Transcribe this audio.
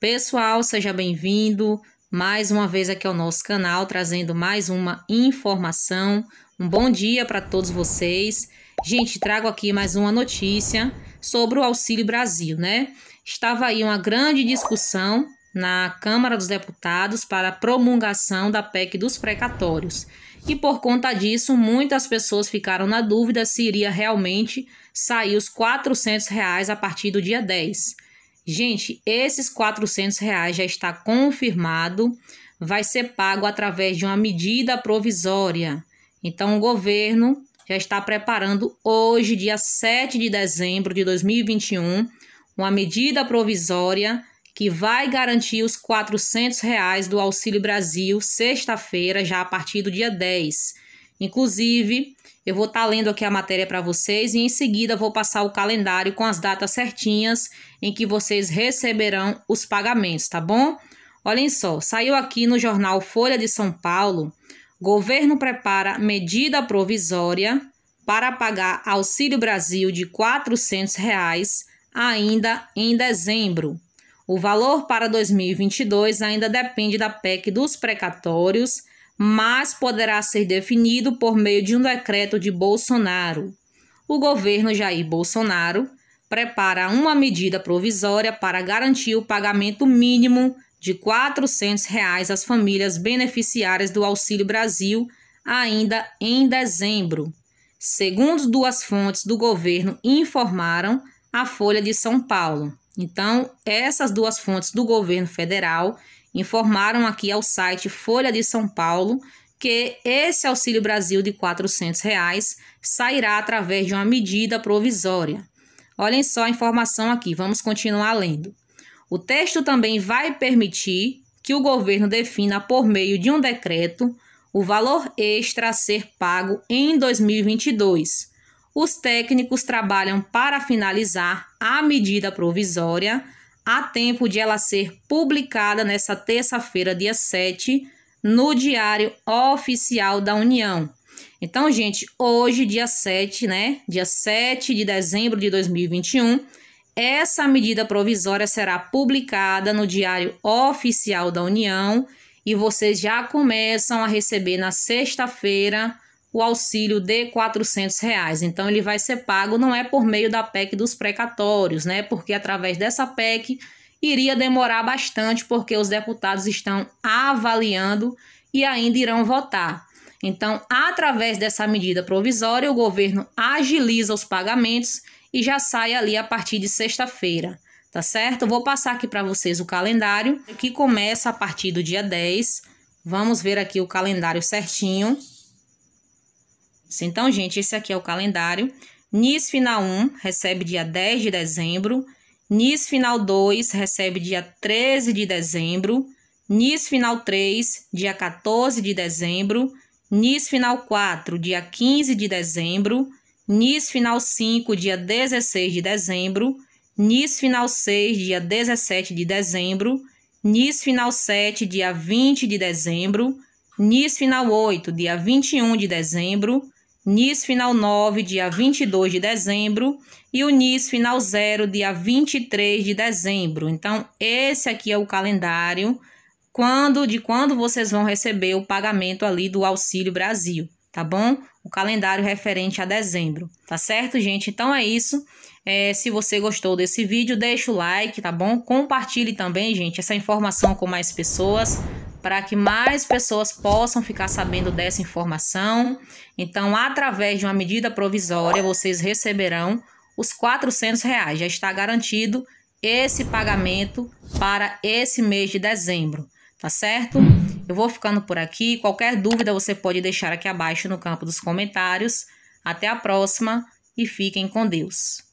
Pessoal, seja bem-vindo mais uma vez aqui ao nosso canal, trazendo mais uma informação. Um bom dia para todos vocês. Gente, trago aqui mais uma notícia sobre o Auxílio Brasil, né? Estava aí uma grande discussão na Câmara dos Deputados para a promulgação da PEC dos precatórios. E por conta disso, muitas pessoas ficaram na dúvida se iria realmente sair os R$ reais a partir do dia 10. Gente, esses 400 reais já está confirmado, vai ser pago através de uma medida provisória. Então, o governo já está preparando hoje, dia 7 de dezembro de 2021, uma medida provisória que vai garantir os R$ reais do Auxílio Brasil sexta-feira, já a partir do dia 10. Inclusive, eu vou estar tá lendo aqui a matéria para vocês e em seguida vou passar o calendário com as datas certinhas em que vocês receberão os pagamentos, tá bom? Olhem só, saiu aqui no jornal Folha de São Paulo: governo prepara medida provisória para pagar Auxílio Brasil de R$ 400 reais ainda em dezembro. O valor para 2022 ainda depende da PEC dos precatórios mas poderá ser definido por meio de um decreto de Bolsonaro. O governo Jair Bolsonaro prepara uma medida provisória para garantir o pagamento mínimo de R$ 400 reais às famílias beneficiárias do Auxílio Brasil ainda em dezembro. Segundo duas fontes do governo informaram a Folha de São Paulo. Então, essas duas fontes do governo federal Informaram aqui ao site Folha de São Paulo que esse Auxílio Brasil de R$ reais sairá através de uma medida provisória. Olhem só a informação aqui, vamos continuar lendo. O texto também vai permitir que o governo defina por meio de um decreto o valor extra a ser pago em 2022. Os técnicos trabalham para finalizar a medida provisória há tempo de ela ser publicada nesta terça-feira, dia 7, no Diário Oficial da União. Então, gente, hoje, dia 7, né? Dia 7 de dezembro de 2021, essa medida provisória será publicada no Diário Oficial da União e vocês já começam a receber na sexta-feira o auxílio de R$ 400. Reais. Então, ele vai ser pago, não é por meio da PEC dos precatórios, né? Porque através dessa PEC iria demorar bastante, porque os deputados estão avaliando e ainda irão votar. Então, através dessa medida provisória, o governo agiliza os pagamentos e já sai ali a partir de sexta-feira, tá certo? Vou passar aqui para vocês o calendário, que começa a partir do dia 10. Vamos ver aqui o calendário certinho. Então, gente, esse aqui é o calendário. NIS final 1 recebe dia 10 de dezembro. NIS final 2 recebe dia 13 de dezembro. NIS final 3, dia 14 de dezembro. NIS final 4, dia 15 de dezembro. NIS final 5, dia 16 de dezembro. NIS final 6, dia 17 de dezembro. NIS final 7, dia 20 de dezembro. NIS final 8, dia 21 de dezembro. NIS final 9, dia 22 de dezembro, e o NIS final 0, dia 23 de dezembro. Então, esse aqui é o calendário quando de quando vocês vão receber o pagamento ali do Auxílio Brasil, tá bom? O calendário referente a dezembro, tá certo, gente? Então é isso. É, se você gostou desse vídeo, deixa o like, tá bom? Compartilhe também, gente, essa informação com mais pessoas para que mais pessoas possam ficar sabendo dessa informação. Então, através de uma medida provisória, vocês receberão os R$ reais. Já está garantido esse pagamento para esse mês de dezembro, tá certo? Eu vou ficando por aqui. Qualquer dúvida você pode deixar aqui abaixo no campo dos comentários. Até a próxima e fiquem com Deus.